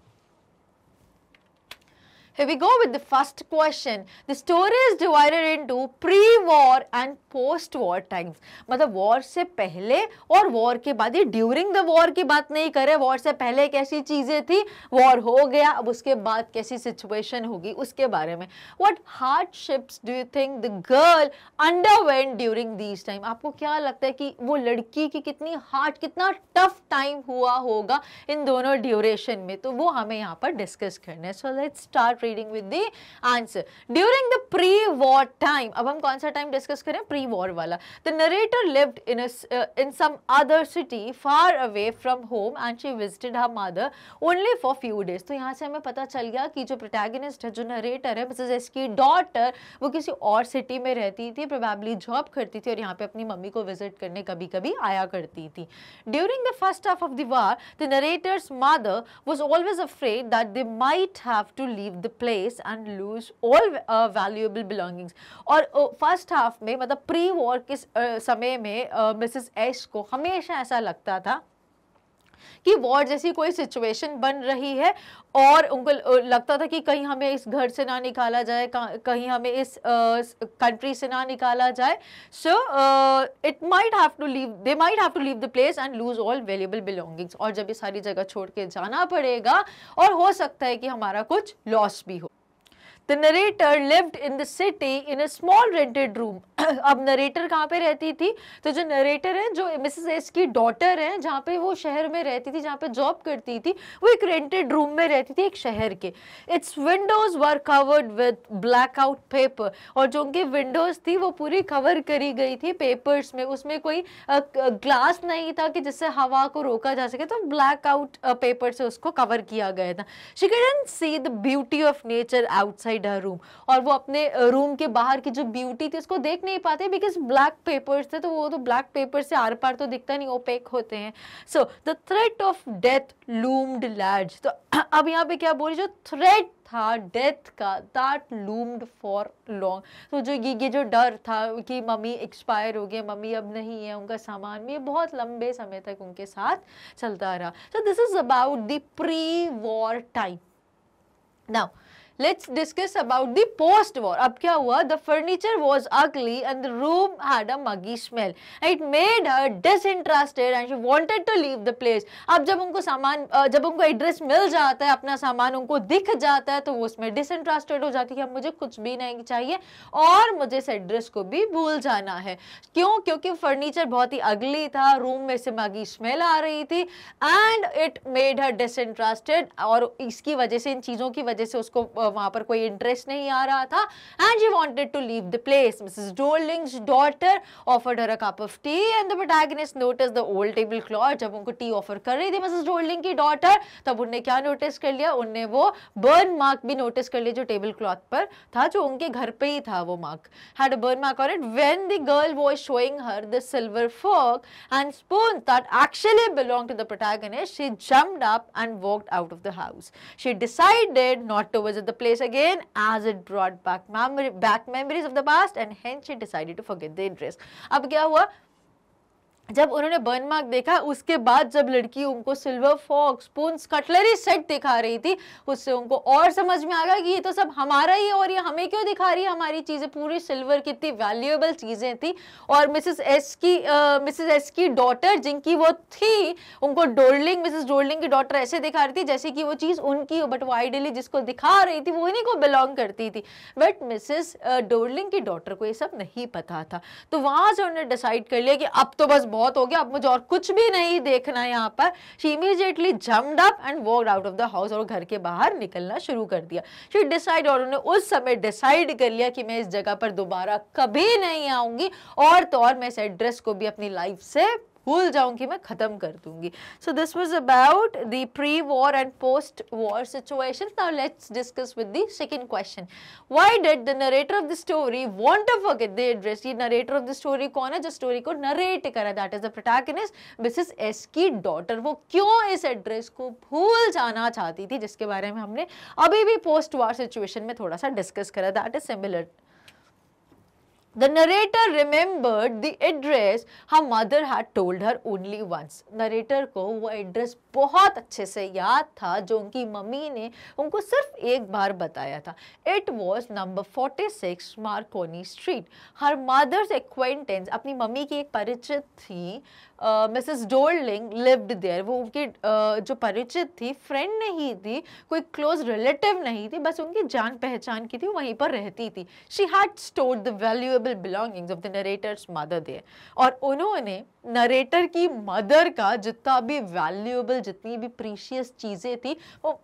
Here we go with the first question. The story is divided into pre-war and post-war times. मतलब war से पहले और war के बाद ये during the war की बात नहीं करे वॉर से पहले कैसी चीज़ें थी वॉर हो गया अब उसके बाद कैसी सिचुएशन होगी उसके बारे में what hardships do you think the girl underwent during this time आपको क्या लगता है कि वो लड़की की कितनी हार्ड कितना टफ टाइम हुआ होगा इन दोनों ड्यूरेशन में तो वो हमें यहाँ पर डिस्कस करना है so let's start reading with the answer during the pre war time अब हम कौन सा टाइम डिस्कस करें प्री वॉर वाला the narrator lived in in some other city far away from home and she visited her mother only for few days तो यहाँ से हमें पता चल गया कि जो प्रोटैगनिस्ट है जो नरेटर है मिसेज एस की डॉटर वो किसी और सिटी में रहती थी प्रोबेबली जॉब करती थी और यहाँ पे अपनी मम्मी को विजिट करने कभी कभी आया करती थी during the first half of the war the narrator's mother was always afraid that they might have to leave the place and lose all valuable belongings और फर्स्ट हाफ में मतलब प्री वॉर के समय में मिसेस एश को हमेशा ऐसा लगता था कि वॉर जैसी कोई सिचुएशन बन रही है और उनको लगता था कि कहीं हमें इस घर से ना निकाला जाए कहीं हमें इस कंट्री से ना निकाला जाए so it might have to leave they might have to leave the place and lose all valuable belongings और जब ये सारी जगह छोड़ के जाना पड़ेगा और हो सकता है कि हमारा कुछ लॉस भी हो the narrator lived in the city in a small rented room अब नरेटर कहाँ पे रहती थी तो जो नरेटर है जो मिसेस एस की डॉटर है जहाँ पे वो शहर में रहती थी जहाँ पे जॉब करती थी वो एक रेंटेड रूम में रहती थी एक शहर के its windows were covered with blackout paper और जो उनकी विंडोज थी वो पूरी कवर करी गई थी पेपर्स में उसमें कोई ग्लास नहीं था कि जिससे हवा को रोका जा सके तो ब्लैक आउट पेपर से उसको कवर किया गया था she see the beauty of nature outside inside a room और वो अपने रूम के बाहर की जो ब्यूटी थी उसको देख नहीं पाते बिकॉज ब्लैक पेपर्स थे तो वो तो ब्लैक पेपर से आर पार तो दिखता नहीं ओपेक होते हैं so the threat of death loomed large तो अब यहाँ पे क्या बोल जो थ्रेट था डेथ का दैट लूम्ड फॉर लॉन्ग तो जो ये ये जो डर था कि मम्मी एक्सपायर हो गए मम्मी अब नहीं है उनका सामान भी बहुत लंबे समय तक उनके साथ चलता रहा so this is about the pre war time now let's discuss about the post war अब क्या हुआ the furniture was ugly and the room had a muggy smell it made her interested and she wanted to leave the place अब जब उनको सामान जब उनको address मिल जाता है अपना सामान उनको दिख जाता है तो वो उसमें इंटरेस्टेड हो जाती है अब मुझे कुछ भी नहीं चाहिए और मुझे इस एड्रेस को भी भूल जाना है क्यों क्योंकि फर्नीचर बहुत ही अगली था रूम में से मगी स्मेल आ रही थी and it made her interested और इसकी वजह से इन चीज़ों की वजह से उसको और वहां पर कोई इंटरेस्ट नहीं आ रहा था and you wanted to leave the place Mrs Dolling's daughter offered her a cup of tea and the protagonist notice the old tablecloth जब उनको टी ऑफर कर रही थी मिसेज डोलिंग की डॉटर तब उनने क्या नोटिस कर लिया उनने वो बर्न मार्क भी नोटिस कर लिया जो टेबल क्लॉथ पर था जो उनके घर पे ही था वो मार्क हैड बर्न मार्क और it when the girl was showing her the silver fork and spoon that actually belong to the protagonist she jumped up and walked out of the house she decided not to visit the place again as it brought back, memory, back memories of the past and hence she decided to forget the address. अब क्या हुआ जब उन्होंने burn mark देखा उसके बाद जब लड़की उनको silver forks spoon cutlery set दिखा रही थी उससे उनको और समझ में आ गया कि ये तो सब हमारा ही है और ये हमें क्यों दिखा रही है हमारी चीज़ें पूरी सिल्वर कितनी वैल्यूएबल चीज़ें थी और मिसेस एस की मिसेस एस की डॉटर जिनकी वो थी उनको डोल्डिंग मिसिस डोल्डिंग की डॉटर ऐसे दिखा रही थी जैसे कि वो चीज़ उनकी बट वो आइडियली जिसको दिखा रही थी वो इन्हीं को बिलोंग करती थी बट मिसेस डोल्डिंग की डॉटर को ये सब नहीं पता था तो वहाँ से उन्होंने डिसाइड कर लिया कि अब तो बस बहुत बहुत हो गया अब मुझे और कुछ भी नहीं देखना यहाँ पर she immediately jumped up and walk out of the house और घर के बाहर निकलना शुरू कर दिया शी डिसाइड और उन्होंने उस समय डिसाइड कर लिया कि मैं इस जगह पर दोबारा कभी नहीं आऊंगी और तो और मैं इस एड्रेस को भी अपनी लाइफ से भूल जाऊंगी मैं ख़त्म कर दूंगी so this was about the pre war and post war situation now let's discuss with the second question why did the narrator of the story want to forget the address ये narrator of the story कौन है जो story को narrate करा that is the protagonist Mrs S की daughter वो क्यों इस एड्रेस को भूल जाना चाहती थी जिसके बारे में हमने अभी भी पोस्ट वॉर सिचुएशन में थोड़ा सा डिस्कस करा that is similar The narrator remembered the address her mother had told her only once. Narrator को वो address बहुत अच्छे से याद था जो उनकी मम्मी ने उनको सिर्फ एक बार बताया था. It was number 46 Marconi Street. Her mother's acquaintance अपनी मम्मी की एक परिचित थी मिसेस डोल्डिंग लिव्ड देयर वो उनकी uh, जो परिचित थी फ्रेंड नहीं थी कोई क्लोज रिलेटिव नहीं थी बस उनकी जान पहचान की थी वहीं पर रहती थी she had store the valuable belongings of the narrator's mother there और उन्होंने नरेटर की मदर का जितना भी वैल्यूएबल जितनी भी प्रीशियस चीज़ें थी वो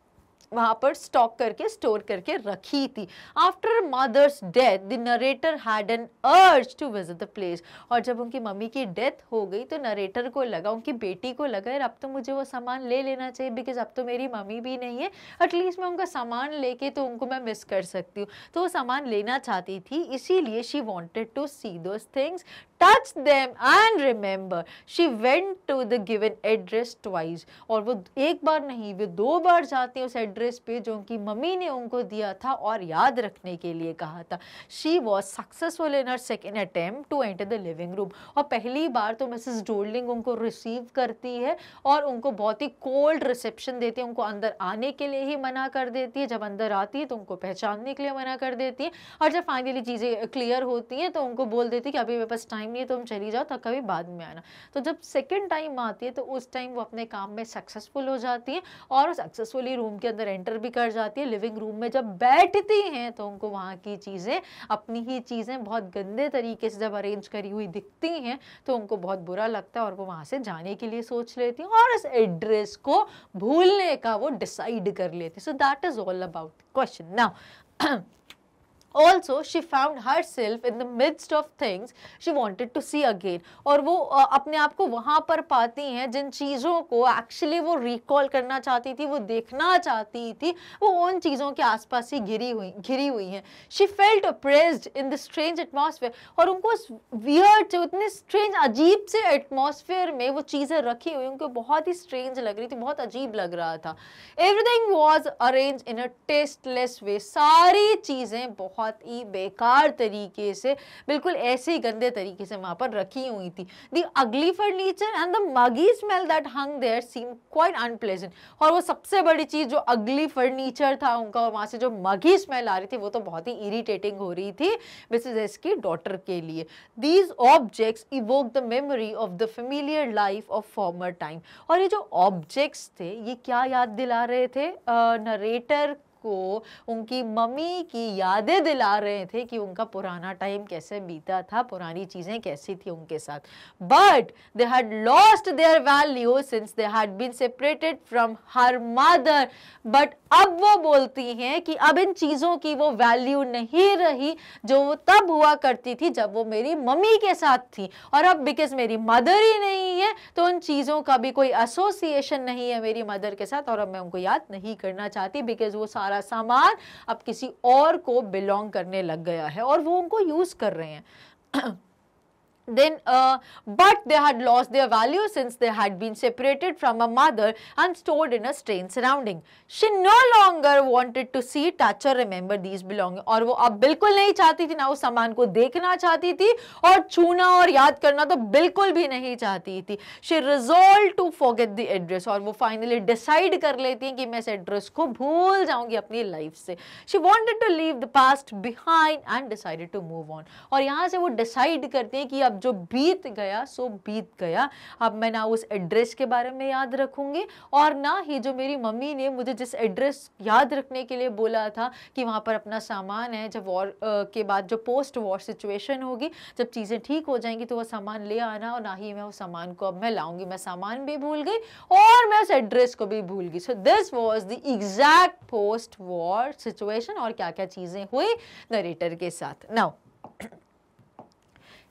वहाँ पर स्टॉक करके स्टोर करके रखी थी after mother's death the narrator had an urge to visit the place और जब उनकी मम्मी की डेथ हो गई तो नरेटर को लगा उनकी बेटी को लगा यार अब तो मुझे वो सामान ले लेना चाहिए बिकॉज अब तो मेरी मम्मी भी नहीं है एटलीस्ट मैं उनका सामान लेके तो उनको मैं मिस कर सकती हूँ तो वो सामान लेना चाहती थी इसीलिए she wanted to see those things touch them and remember she went to the given address twice और वो एक बार नहीं वे दो बार जाते हैं उस एड्रेस पे जो उनकी मम्मी ने उनको दिया था और याद रखने के लिए कहा था she was successful in her second attempt to enter the living room और पहली बार तो मिसिज डोल्डिंग उनको रिसीव करती है और उनको बहुत ही कोल्ड रिसेप्शन देती है उनको अंदर आने के लिए ही मना कर देती है जब अंदर आती है तो उनको पहचानने के लिए मना कर देती है और जब फाइनली चीज़ें क्लियर होती हैं तो उनको बोल देती है कि अभी मेरे पास टाइम टाइम नहीं है तुम चली जाओ तक कभी बाद में आना तो जब सेकेंड टाइम आती है तो उस टाइम वो अपने काम में सक्सेसफुल हो जाती है और सक्सेसफुली रूम के अंदर एंटर भी कर जाती है लिविंग रूम में जब बैठती हैं तो उनको वहाँ की चीज़ें अपनी ही चीज़ें बहुत गंदे तरीके से जब अरेंज करी हुई दिखती हैं तो उनको बहुत बुरा लगता है और वो वहाँ से जाने के लिए सोच लेती हैं और इस एड्रेस को भूलने का वो डिसाइड कर लेती हैं so that is all about question now also she found herself in the midst of things she wanted to see again और वो अपने आप को वहाँ पर पाती हैं जिन चीज़ों को एक्चुअली वो रिकॉल करना चाहती थी वो देखना चाहती थी वो उन चीज़ों के आसपास ही घिरी हुई घिरी हुई हैं she felt oppressed in the strange atmosphere और उनको उस वियर्ड से उतने स्ट्रेंज अजीब से एटमोसफेयर में वो चीज़ें रखी हुई उनको बहुत ही स्ट्रेंज लग रही थी बहुत अजीब लग रहा था everything was arrange in a tasteless way सारी चीज़ें बहुत बहुत ही बेकार तरीके से बिल्कुल ऐसे ही गंदे तरीके से वहाँ पर रखी हुई थी the ugly furniture and the muggy smell that hung there seem quite unpleasant और वो सबसे बड़ी चीज़ जो अगली फर्नीचर था उनका और वहाँ से जो मगी स्मेल आ रही थी वो तो बहुत ही इरीटेटिंग हो रही थी मिसेज एस की डॉटर के लिए these objects evoke the memory of the familiar life of former time और ये जो ऑब्जेक्ट्स थे ये क्या याद दिला रहे थे नरेटर uh, को उनकी मम्मी की यादें दिला रहे थे कि उनका पुराना टाइम कैसे बीता था पुरानी चीज़ें कैसी थी उनके साथ but they had lost their value since they had been separated from her mother but अब वो बोलती हैं कि अब इन चीज़ों की वो वैल्यू नहीं रही जो वो तब हुआ करती थी जब वो मेरी मम्मी के साथ थी और अब बिकॉज मेरी मदर ही नहीं है तो उन चीज़ों का भी कोई एसोसिएशन नहीं है मेरी मदर के साथ और अब मैं उनको याद नहीं करना चाहती बिकॉज वो सारा सारा सामान अब किसी और को बिलोंग करने लग गया है और वो उनको यूज़ कर रहे हैं then uh, but they had lost their value since they had been separated from a mother and stored in a strange surrounding she no longer wanted to see touch or remember these belongings aur wo ab bilkul nahi chahti thi na us saman ko dekhna chahti thi aur छूना aur yaad karna to bilkul bhi nahi chahti thi she resolved to forget the address aur wo finally decide kar leti hai ki main is address ko bhool jaungi apni life se she wanted to leave the past behind and decided to move on aur yahan se wo decide करती hai ki ab अब मतलब जो बीत गया सो बीत गया अब मैं ना उस एड्रेस के बारे में याद रखूंगी और ना ही जो मेरी मम्मी ने मुझे जिस एड्रेस याद रखने के लिए बोला था कि वहाँ पर अपना सामान है जब वॉर के बाद जो पोस्ट वॉर सिचुएशन होगी जब चीज़ें ठीक हो जाएंगी तो वह सामान ले आना और ना ही मैं उस सामान को अब मैं लाऊंगी मैं सामान भी भूल गई और मैं उस एड्रेस को भी भूल गई so this was the exact post war situation और क्या क्या चीज़ें हुई नरेटर के साथ now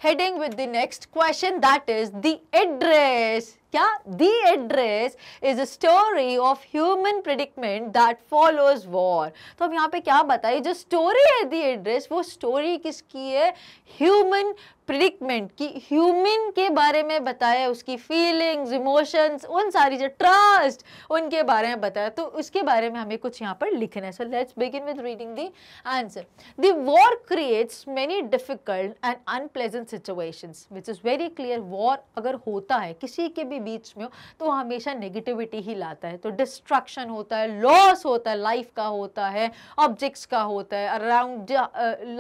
heading with the next question that is the address. क्या the address is a story of human predicament that follows war तो हम यहाँ पे क्या बताइए जो स्टोरी है दी एड्रेस वो स्टोरी किसकी है ह्यूमन प्रिडिक्टमेंट की ह्यूमन के बारे में बताया उसकी फीलिंग्स इमोशंस उन सारी जो ट्रस्ट उनके बारे में बताया तो उसके बारे में हमें कुछ यहाँ पर लिखना है so let's begin with reading the answer the war creates many difficult and unpleasant situations which is very clear war अगर होता है किसी के भी बीच में हो तो हमेशा नेगेटिविटी ही लाता है तो डिस्ट्रक्शन होता है लॉस होता है लाइफ का होता है ऑब्जेक्ट्स का होता है अराउंड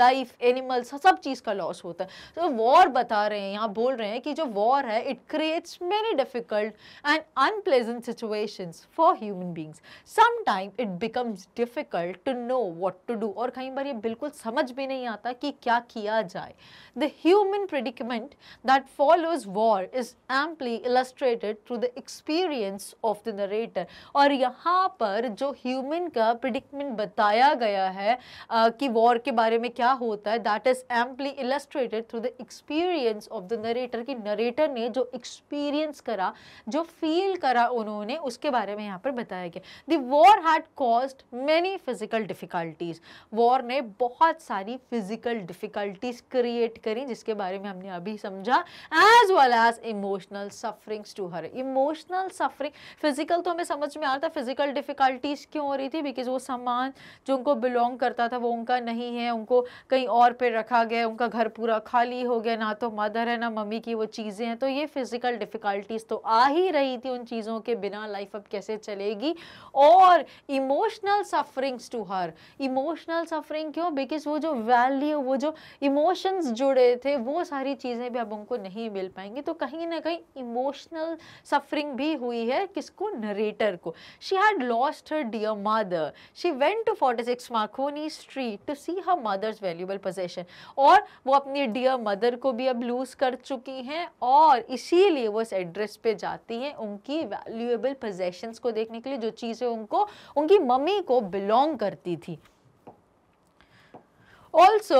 लाइफ एनिमल्स सब चीज़ का लॉस होता है तो वॉर बता रहे हैं यहाँ बोल रहे हैं कि जो वॉर है it creates many difficult and unpleasant situation for human beings sometime it becomes difficult to know what to do और कहीं बार ये बिल्कुल समझ भी नहीं आता कि क्या किया जाए the human predicament that follows war is amply illustrate provided through the experience of the narrator और यहाँ पर जो ह्यूमन का प्रिडिक्टमेंट बताया गया है uh, कि वॉर के बारे में क्या होता है that is amply illustrated through the experience of the narrator कि नरेटर ने जो एक्सपीरियंस करा जो फील करा उन्होंने उसके बारे में यहाँ पर बताया गया the war had caused many physical difficulties war ने बहुत सारी फिजिकल डिफ़िकल्टीज़ क्रिएट करी जिसके बारे में हमने अभी समझा as well as emotional sufferings to her emotional suffering physical तो हमें समझ में आ रहा था फिजिकल डिफ़िकल्टीज क्यों हो रही थी बिकॉज वो सामान जो उनको बिलोंग करता था वो उनका नहीं है उनको कहीं और पे रखा गया उनका घर पूरा खाली हो गया ना तो मदर है ना मम्मी की वो चीज़ें हैं तो ये फिज़िकल डिफ़िकल्टीज़ तो आ ही रही थी उन चीज़ों के बिना लाइफ अब कैसे चलेगी और emotional sufferings to her emotional suffering क्यों बिकॉज वो जो वैल्यू वो जो इमोशंस जुड़े थे वो सारी चीज़ें भी अब उनको नहीं मिल पाएंगी तो कहीं ना कहीं इमोशनल इमोशनल सफरिंग भी हुई है किसको नरेटर को she had lost her dear mother she went to forty six Marconi street to see her mother's valuable possession और वो अपनी डियर मदर को भी अब लूज कर चुकी हैं और इसीलिए वो इस एड्रेस पे जाती हैं उनकी वैल्यूएबल पोजेशन को देखने के लिए जो चीज़ें उनको उनकी मम्मी को बिलोंग करती थी also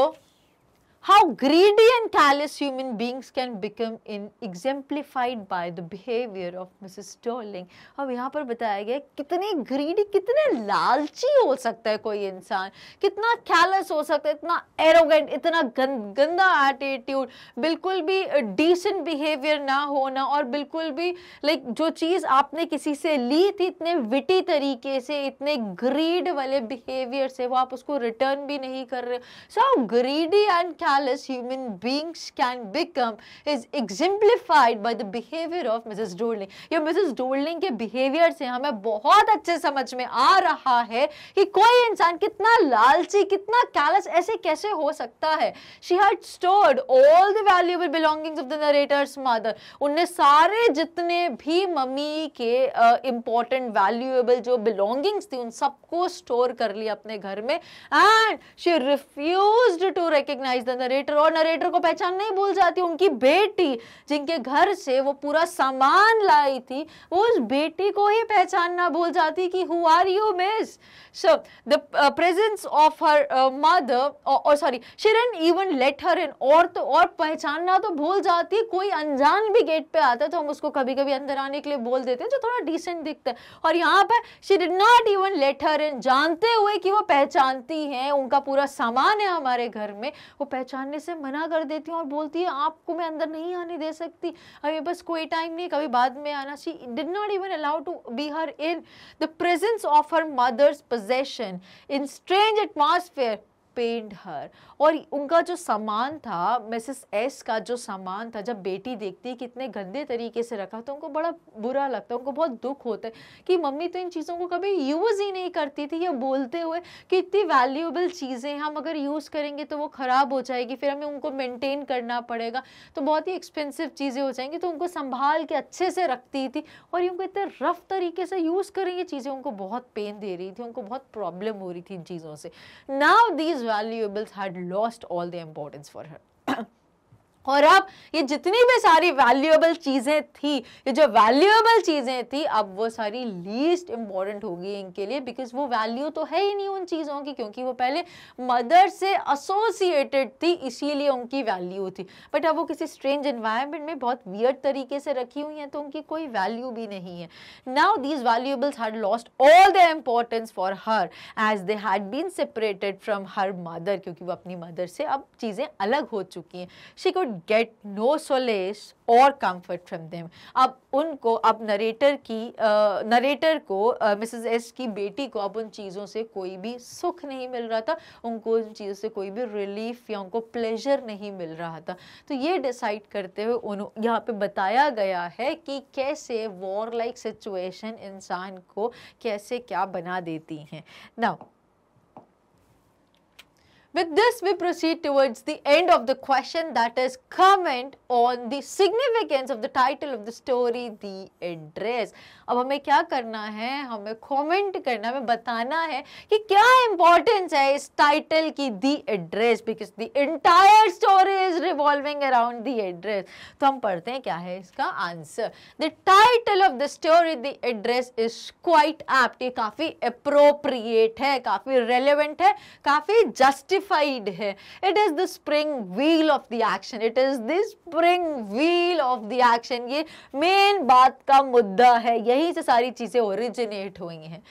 how greedy and callous human beings can become in exemplified by the behavior of Mrs. Sterling. अब यहाँ पर बताया गया कितने greedy, kitne lalchi ho sakta hai koi insaan kitna callous ho sakta hai itna arrogant, itna ganda attitude, bilkul bhi decent behavior ना होना aur bilkul bhi like jo cheez aapne kisi se li thi itne witty तरीके se itne greed wale behavior se wo aap usko return bhi nahi kar rahe So greedy and callous as human beings can become is exemplified by the behavior of Mrs. Dorling. ये Mrs. Dorling के behavior से हमें बहुत अच्छे समझ में आ रहा है कि कोई इंसान कितना लालची कितना callous ऐसे कैसे हो सकता है She had stored all the valuable belongings of the narrator's mother. उन्हें सारे जितने भी मम्मी के uh, important valuable जो belongings थी उन सबको store कर लिया अपने घर में and she refused to recognize the narrator और नरेटर को पहचान नहीं भूल जाती उनकी बेटी जिनके घर से वो पूरा सामान लाई थी वो उस बेटी को ही पहचानना भूल जाती कि who are you miss so the presence of her mother और सॉरी शिरन इवन लेट हर इन और तो और पहचानना तो भूल जाती कोई अनजान भी गेट पे आता तो हम उसको कभी कभी अंदर आने के लिए बोल देते हैं जो थोड़ा डिसेंट दिखता है और यहाँ पर she did not even let her in जानते हुए कि वो पहचानती हैं उनका पूरा सामान है हमारे घर में वो पहचान पहचानने से मना कर देती हूँ और बोलती है आपको मैं अंदर नहीं आने दे सकती अभी बस कोई टाइम नहीं कभी बाद में आना she did not even allow to be her in the presence of her mother's possession in strange atmosphere pained her और उनका जो सामान था मिसेस एस का जो सामान था जब बेटी देखती है कितने गंदे तरीके से रखा तो उनको बड़ा बुरा लगता है उनको बहुत दुख होता है कि मम्मी तो इन चीज़ों को कभी यूज़ ही नहीं करती थी या बोलते हुए कि इतनी वैल्यूएबल चीज़ें हम अगर यूज़ करेंगे तो वो ख़राब हो जाएगी फिर हमें उनको मेनटेन करना पड़ेगा तो बहुत ही एक्सपेंसिव चीज़ें हो जाएंगी तो उनको संभाल के अच्छे से रखती थी और ये उनको इतने रफ तरीके से यूज़ करें ये चीज़ें उनको बहुत पेन दे रही थी उनको बहुत प्रॉब्लम हो रही थी इन चीज़ों से now these valuables had lost all their importance for her. और अब ये जितनी भी सारी वैल्यूएबल चीज़ें थी ये जो वैल्यूएबल चीज़ें थी अब वो सारी लीस्ट इम्पॉर्टेंट होगी इनके लिए बिकॉज वो वैल्यू तो है ही नहीं उन चीज़ों की क्योंकि वो पहले मदर से एसोसिएटेड थी इसीलिए उनकी वैल्यू थी बट अब वो किसी स्ट्रेंज इन्वायरमेंट में बहुत वियर्ड तरीके से रखी हुई हैं तो उनकी कोई वैल्यू भी नहीं है now these valuables had lost all the importance for her as they had been separated from her mother क्योंकि वो अपनी मदर से अब चीज़ें अलग हो चुकी हैं she could get no solace और कंफर्ट फ्रॉम देम अब उनको अब नरेटर की नरेटर को मिसेस एस की बेटी को अब उन चीज़ों से कोई भी सुख नहीं मिल रहा था उनको उन चीज़ों से कोई भी रिलीफ या उनको प्लेजर नहीं मिल रहा था तो ये डिसाइड करते हुए उन यहाँ पे बताया गया है कि कैसे वॉर लाइक सिचुएशन इंसान को कैसे क्या बना देती हैं ना With this, we proceed towards the end of the question that is comment on the significance of the title of the story, the address. अब हमें क्या करना है हमें comment करना हमें बताना है कि क्या importance है इस title की the address because the entire story is revolving around the address. तो हम पढ़ते हैं क्या है इसका answer. The title of the story, the address is quite apt. ये काफ़ी appropriate है काफ़ी relevant है काफ़ी justified modified है it is the spring wheel of the action it is the spring wheel of the action ये main बात का मुद्दा है यही से सारी चीजें ओरिजिनेट हुई हैं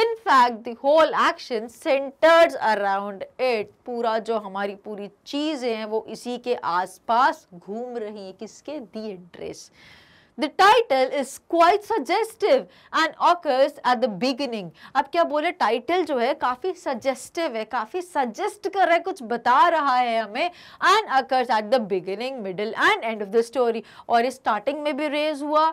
in fact the whole action centres around it पूरा जो हमारी पूरी चीजें हैं वो इसी के आसपास घूम रही है किसके the address The title is quite suggestive and occurs at the beginning. अब क्या बोले title जो है काफ़ी suggestive है काफ़ी suggest कर रहा है कुछ बता रहा है हमें and occurs at the beginning, middle and end of the story. और इस starting में भी raise हुआ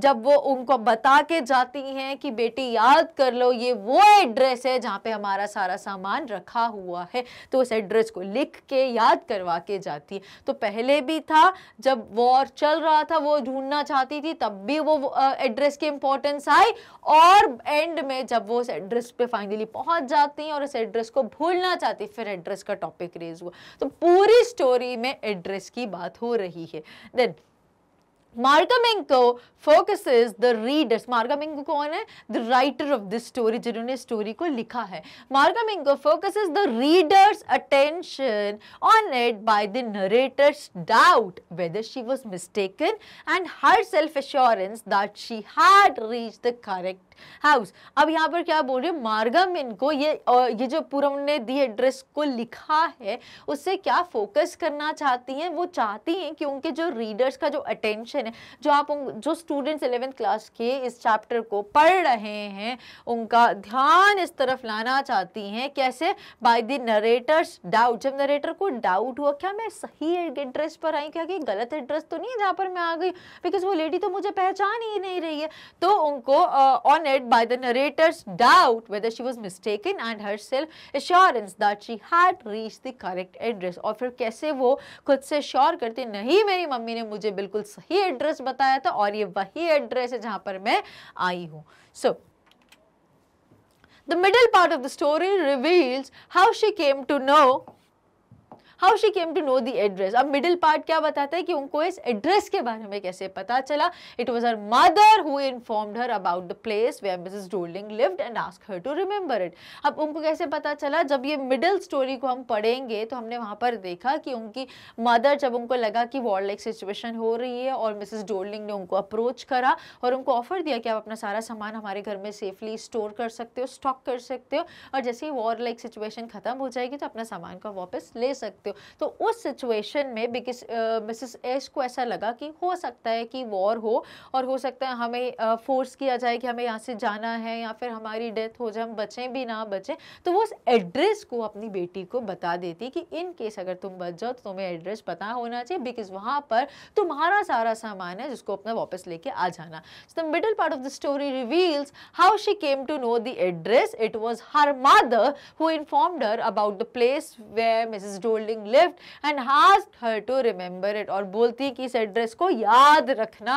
जब वो उनको बता के जाती हैं कि बेटी याद कर लो ये वो एड्रेस है जहाँ पे हमारा सारा सामान रखा हुआ है तो उस एड्रेस को लिख के याद करवा के जाती है तो पहले भी था जब वॉर चल रहा था वो ढूंढना चाहती थी तब भी वो एड्रेस की इम्पोर्टेंस आई और एंड में जब वो उस एड्रेस पे फाइनली पहुँच जाती हैं और उस एड्रेस को भूलना चाहती फिर एड्रेस का टॉपिक रेज हुआ तो पूरी स्टोरी में एड्रेस की बात हो रही है then Marcum focus focuses the reader's Marcum कौन है the writer of this story जिन्होंने स्टोरी को लिखा है Marcum focus focuses the reader's attention on it by the narrator's doubt whether she was mistaken and her self assurance that she had reach the correct house अब यहाँ पर क्या बोल रहे हो मार्गम इनको ये ये जो पूरम ने दी एड्रेस को लिखा है उससे क्या फोकस करना चाहती हैं वो चाहती हैं कि उनके जो रीडर्स का जो अटेंशन हैं जो आप जो स्टूडेंट्स एलेवेंथ क्लास के इस चैप्टर को पढ़ रहे हैं उनका ध्यान इस तरफ लाना चाहती हैं कैसे बाय द नरेटर्स डाउट जब नरेटर को डाउट हुआ क्या मैं सही एड्रेस पर आई क्या कि गलत एड्रेस तो नहीं है जहाँ पर मैं आ गई बिकॉज वो लेडी तो मुझे पहचान ही नहीं रही है तो उनको on it by the narrator's doubt whether she was mistaken and her self assurance that she had reach the correct address और फिर कैसे वो खुद से श्योर करते नहीं मेरी मम्मी ने मुझे बिल्कुल सही एड्रेस बताया था और ये वही एड्रेस है जहां पर मैं आई हूं so the middle part of the story reveals how she came to know how she came to know the address अब मिडिल पार्ट क्या बताता है कि उनको इस एड्रेस के बारे में कैसे पता चला it was her mother who informed her about the place where Mrs Dorling lived and ask her to remember it अब उनको कैसे पता चला जब ये मिडिल स्टोरी को हम पढ़ेंगे तो हमने वहाँ पर देखा कि उनकी मदर जब उनको लगा कि वॉर लाइक सिचुएशन हो रही है और मिसेज डोल्डिंग ने उनको अप्रोच करा और उनको ऑफर दिया कि आप अपना सारा सामान हमारे घर में सेफली स्टोर कर सकते हो स्टॉक कर सकते हो और जैसे ही वॉर लाइक सिचुएशन ख़त्म हो जाएगी तो अपना सामान को वापस ले सकते हो हो तो उस सिचुएशन में बिकॉज मिसेस एस को ऐसा लगा कि हो सकता है कि वॉर हो और हो सकता है हमें फोर्स किया जाए कि हमें यहाँ से जाना है या फिर हमारी डेथ हो जाए हम बचें भी ना बचें तो वो उस एड्रेस को अपनी बेटी को बता देती कि इन केस अगर तुम बच जाओ तो तुम्हें एड्रेस पता होना चाहिए बिकॉज वहाँ पर तुम्हारा सारा सामान है जिसको अपना वापस लेके आ जाना so the middle part of the story reveals how she came to know the address it was her mother who informed her about the place where Mrs Dorling having lived and हाज her to remember it और बोलती है कि इस address को याद रखना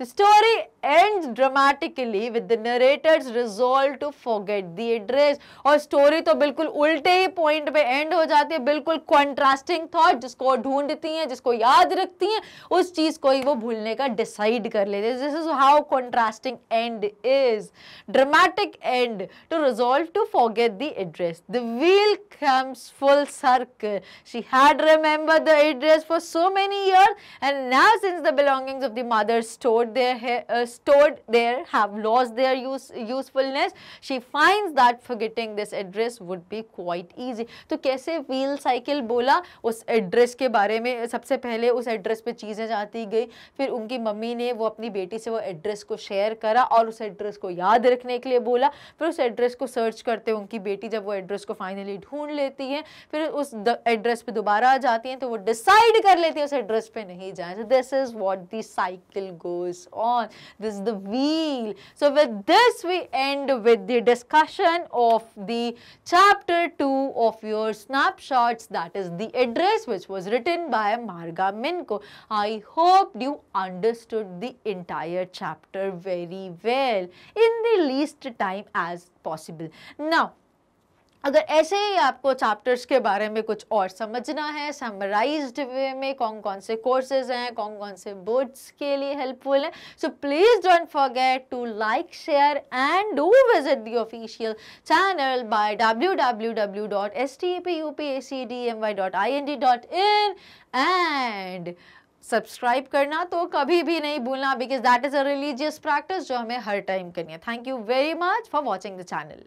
the story end dramatically with the narrator's resolve to forget the address और स्टोरी तो बिल्कुल उल्टे ही पॉइंट पे एंड हो जाती है बिल्कुल कॉन्ट्रास्टिंग थॉट जिसको ढूंढती हैं जिसको याद रखती हैं उस चीज़ को ही वो भूलने का डिसाइड कर लेते हैं this is how contrasting and is dramatic end to resolve to forget the address the wheel comes full circle She had remembered the address for so many years and now since the belongings of the mother stored there, uh, stored there have lost their use, usefulness, she finds that forgetting this address would be quite easy. to kaise wheel cycle bola us address ke bare mein sabse pehle us address pe cheeze jaati gayi fir unki mummy ne wo apni beti se wo address ko share kara aur us address ko yaad rakhne ke liye bola fir us address ko search karte unki beti jab wo address ko finally dhoond leti hai fir us address पे दोबारा आ जाती हैं तो वो decide कर लेती हैं उस एड्रेस पे नहीं जाए so this is what the cycle goes on this is the wheel so with this we end with the discussion of the chapter two of your snapshot that is the address which was written by Marga Minco I hope you understood the entire chapter very well in the least time as possible now अगर ऐसे ही आपको chapters के बारे में कुछ और समझना है समराइज्ड वे में कौन कौन से कोर्सेज हैं कौन कौन से बोर्ड्स के लिए हेल्पफुल हैं so please don't forget to like share and do visit the official channel by W W W dot S T P U P A C D M Y dot I N D dot in and subscribe करना तो कभी भी नहीं भूलना because that is a religious practice जो हमें हर time करनी है thank you very much for watching the channel